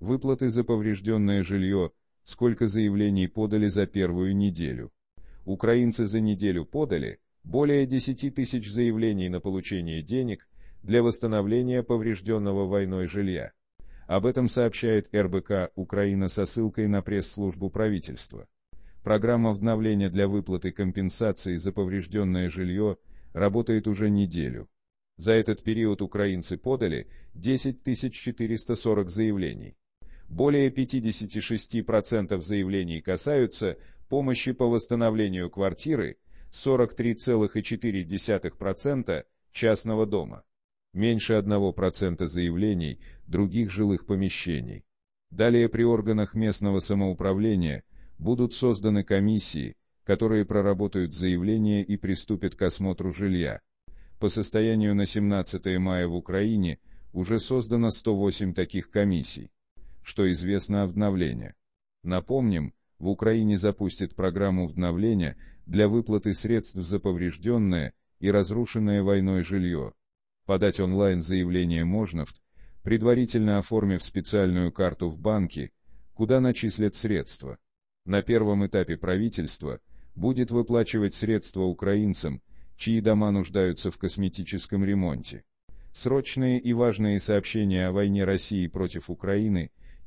выплаты за поврежденное жилье, сколько заявлений подали за первую неделю. Украинцы за неделю подали более 10 тысяч заявлений на получение денег для восстановления поврежденного войной жилья. Об этом сообщает РБК «Украина» со ссылкой на пресс-службу правительства. Программа обновления для выплаты компенсации за поврежденное жилье работает уже неделю. За этот период украинцы подали 10 440 заявлений. Более 56% заявлений касаются помощи по восстановлению квартиры, 43,4% частного дома, меньше 1% заявлений других жилых помещений. Далее при органах местного самоуправления будут созданы комиссии, которые проработают заявление и приступят к осмотру жилья. По состоянию на 17 мая в Украине уже создано 108 таких комиссий что известно о обновлениях. Напомним, в Украине запустят программу обновления для выплаты средств за поврежденное и разрушенное войной жилье. Подать онлайн заявление можно, предварительно оформив специальную карту в банке, куда начислят средства. На первом этапе правительство будет выплачивать средства украинцам, чьи дома нуждаются в косметическом ремонте. Срочные и важные сообщения о войне России против Украины –